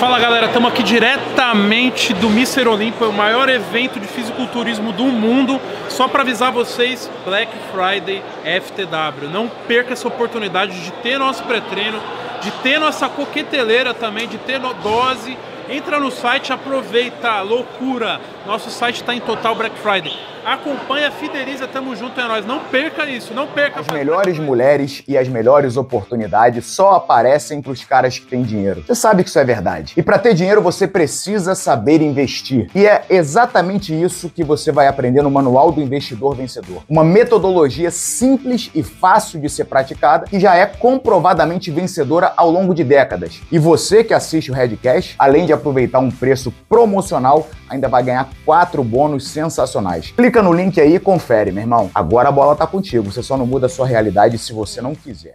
Fala galera, estamos aqui diretamente do Mister Olimpo, o maior evento de fisiculturismo do mundo. Só para avisar vocês, Black Friday FTW. Não perca essa oportunidade de ter nosso pré-treino, de ter nossa coqueteleira também, de ter dose. Entra no site, aproveita, loucura. Nosso site está em total Black Friday acompanha, fideliza, tamo junto, é nós. Não perca isso, não perca. As melhores mulheres e as melhores oportunidades só aparecem pros caras que têm dinheiro. Você sabe que isso é verdade. E para ter dinheiro você precisa saber investir. E é exatamente isso que você vai aprender no Manual do Investidor Vencedor. Uma metodologia simples e fácil de ser praticada que já é comprovadamente vencedora ao longo de décadas. E você que assiste o Redcast, além de aproveitar um preço promocional, ainda vai ganhar quatro bônus sensacionais. Clica no link aí e confere, meu irmão. Agora a bola tá contigo. Você só não muda a sua realidade se você não quiser.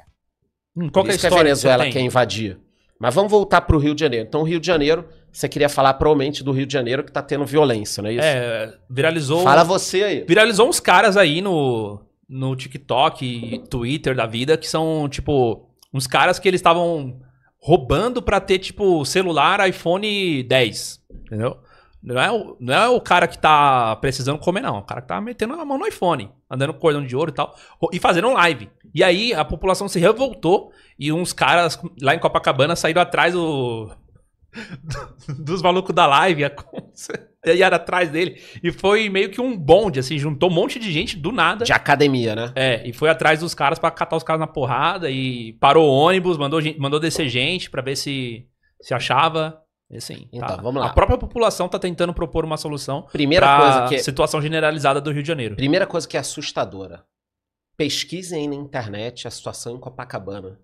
Hum, qual que é a história que a Venezuela que quer invadir. Mas vamos voltar pro Rio de Janeiro. Então, o Rio de Janeiro, você queria falar provavelmente do Rio de Janeiro que tá tendo violência, não é isso? É, viralizou. Fala você aí. Viralizou uns caras aí no, no TikTok e Twitter da vida que são, tipo, uns caras que eles estavam roubando para ter, tipo, celular iPhone 10, entendeu? Não é, o, não é o cara que tá precisando comer, não. É o cara que tá metendo a mão no iPhone, andando com cordão de ouro e tal, e fazendo um live. E aí a população se revoltou e uns caras lá em Copacabana saíram atrás do, dos malucos da live. E era atrás dele. E foi meio que um bonde, assim, juntou um monte de gente do nada. De academia, né? É, e foi atrás dos caras para catar os caras na porrada e parou o ônibus, mandou, mandou descer gente para ver se, se achava. É sim. Tá. então, tá. vamos lá. A própria população está tentando propor uma solução para a é- situação generalizada do Rio de Janeiro. Primeira coisa que é assustadora. Pesquisem na internet a situação em Copacabana.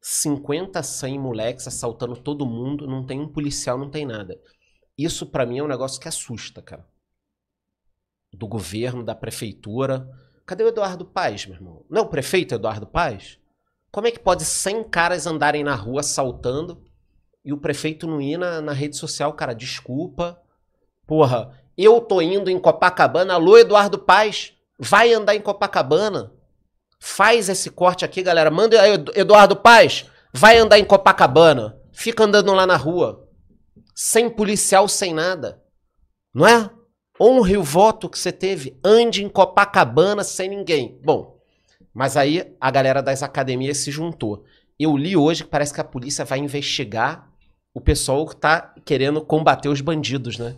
50, 100 moleques assaltando todo mundo, não tem um policial, não tem nada. Isso para mim é um negócio que assusta, cara. Do governo, da prefeitura. Cadê o Eduardo Paz, meu irmão? Não é o prefeito Eduardo Paz? Como é que pode 100 caras andarem na rua assaltando e o prefeito não ir na, na rede social, cara, desculpa. Porra, eu tô indo em Copacabana, alô Eduardo Paz, vai andar em Copacabana. Faz esse corte aqui, galera. Manda aí, Eduardo Paz, vai andar em Copacabana. Fica andando lá na rua. Sem policial, sem nada. Não é? Honre o voto que você teve. Ande em Copacabana sem ninguém. Bom, mas aí a galera das academias se juntou. Eu li hoje que parece que a polícia vai investigar o pessoal tá querendo combater os bandidos, né?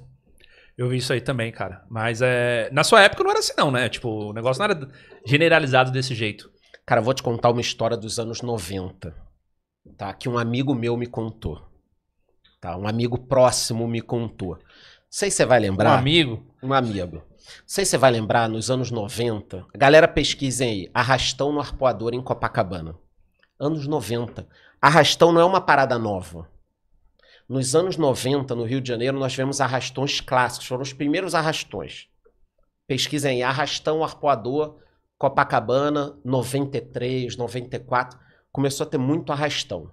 Eu vi isso aí também, cara. Mas é... na sua época não era assim, não, né? Tipo, o negócio não era generalizado desse jeito. Cara, vou te contar uma história dos anos 90, tá? Que um amigo meu me contou. Tá? Um amigo próximo me contou. Não sei se você vai lembrar. Um amigo? Um amigo. Não sei se você vai lembrar, nos anos 90. Galera, pesquisem aí. Arrastão no arpoador em Copacabana. Anos 90. Arrastão não é uma parada nova. Nos anos 90, no Rio de Janeiro, nós tivemos arrastões clássicos, foram os primeiros arrastões. Pesquisem, arrastão arpoador, Copacabana, 93, 94, começou a ter muito arrastão.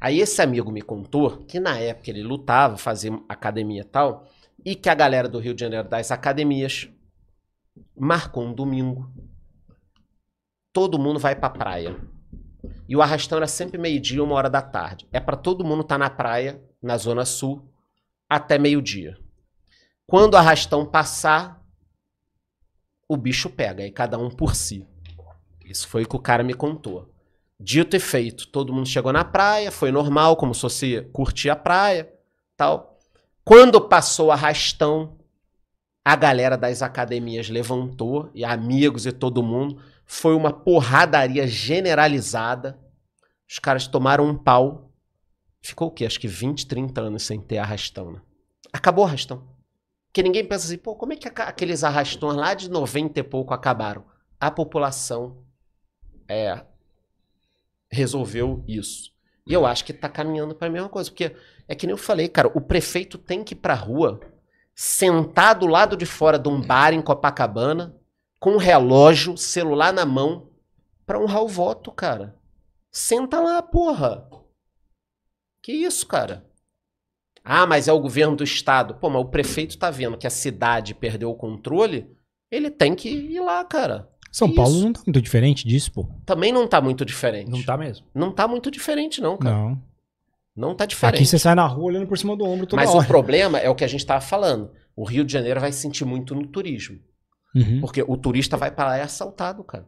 Aí esse amigo me contou que na época ele lutava, fazia academia e tal, e que a galera do Rio de Janeiro das academias marcou um domingo. Todo mundo vai pra praia. E o arrastão era sempre meio-dia, uma hora da tarde. É para todo mundo estar tá na praia, na Zona Sul, até meio-dia. Quando o arrastão passar, o bicho pega, e cada um por si. Isso foi o que o cara me contou. Dito e feito, todo mundo chegou na praia, foi normal, como se você curtir a praia, tal. Quando passou o arrastão, a galera das academias levantou, e amigos e todo mundo, foi uma porradaria generalizada. Os caras tomaram um pau. Ficou o quê? Acho que 20, 30 anos sem ter arrastão, né? Acabou o arrastão. Porque ninguém pensa assim, pô, como é que aqueles arrastões lá de 90 e pouco acabaram? A população é, resolveu isso. E eu acho que tá caminhando para a mesma coisa. Porque é que nem eu falei, cara, o prefeito tem que ir pra rua sentar do lado de fora de um bar em Copacabana com um relógio, celular na mão, para honrar o voto, cara. Senta lá, porra. Que isso, cara? Ah, mas é o governo do estado. Pô, mas o prefeito tá vendo que a cidade perdeu o controle, ele tem que ir lá, cara. São que Paulo isso? não tá muito diferente disso, pô. Também não tá muito diferente. Não tá mesmo. Não tá muito diferente, não, cara. Não. Não tá diferente. Aqui você sai na rua olhando por cima do ombro toda Mas hora. o problema é o que a gente tava falando. O Rio de Janeiro vai sentir muito no turismo. Uhum. Porque o turista vai para lá e é assaltado, cara.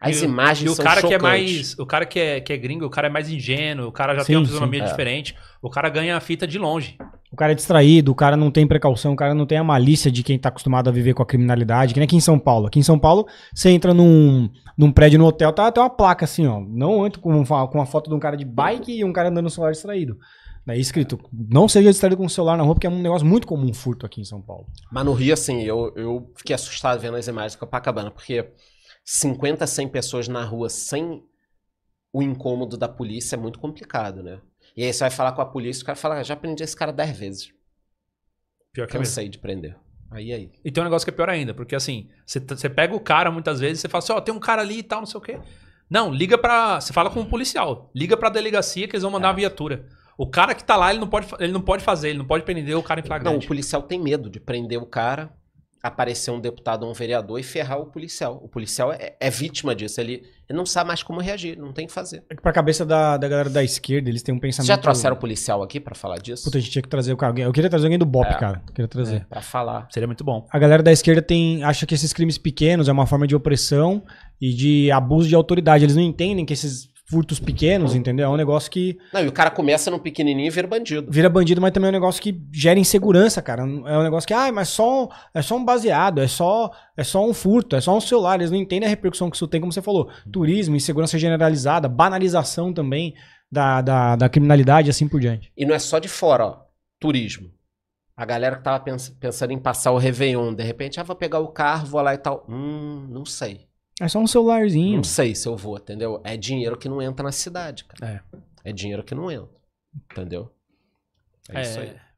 As e imagens e o são cara que é mais, o cara que é, que é gringo, o cara é mais ingênuo, o cara já sim, tem uma fisionomia é. diferente, o cara ganha a fita de longe. O cara é distraído, o cara não tem precaução, o cara não tem a malícia de quem tá acostumado a viver com a criminalidade, que nem aqui em São Paulo. Aqui em São Paulo, você entra num, num prédio no hotel, tá até uma placa assim, ó. Não entra com, com uma foto de um cara de bike e um cara andando no celular distraído. Né, escrito, não seja distraído com o celular na rua, porque é um negócio muito comum um furto aqui em São Paulo. Mas no Rio, assim, eu, eu fiquei assustado vendo as imagens do Copacabana, porque 50, 100 pessoas na rua sem o incômodo da polícia é muito complicado, né? E aí você vai falar com a polícia, o cara fala, ah, já prendi esse cara 10 vezes. Pior que Cansei é mesmo. de prender. Aí, aí. E tem um negócio que é pior ainda, porque assim, você, você pega o cara muitas vezes, você fala assim, ó, oh, tem um cara ali e tal, não sei o quê. Não, liga pra... Você fala com o um policial. Liga pra delegacia que eles vão mandar é. a viatura. O cara que tá lá, ele não pode, ele não pode fazer, ele não pode prender o cara em flagrante. Não, o policial tem medo de prender o cara, aparecer um deputado ou um vereador e ferrar o policial. O policial é, é vítima disso, ele, ele, não sabe mais como reagir, não tem o que fazer. É que pra cabeça da, da galera da esquerda, eles têm um pensamento... Vocês já trouxeram o policial aqui para falar disso? Puta, a gente tinha que trazer o cara. Eu queria trazer alguém do BOP, é, cara. Eu queria trazer. É, pra falar. Seria muito bom. A galera da esquerda tem acha que esses crimes pequenos é uma forma de opressão e de abuso de autoridade. Eles não entendem que esses furtos pequenos, entendeu? É um negócio que. Não, e o cara começa num pequenininho e vira bandido. Vira bandido, mas também é um negócio que gera insegurança, cara. É um negócio que, ah, mas só, é só um baseado, é só, é só um furto, é só um celular. Eles não entendem a repercussão que isso tem, como você falou. Turismo, insegurança generalizada, banalização também da, da, da criminalidade e assim por diante. E não é só de fora, ó. Turismo. A galera que tava pens pensando em passar o Réveillon, de repente, ah, vou pegar o carro, vou lá e tal. Hum, não sei. É só um celularzinho. Não sei se eu vou, entendeu? É dinheiro que não entra na cidade, cara. É. É dinheiro que não entra, entendeu? É, é isso aí.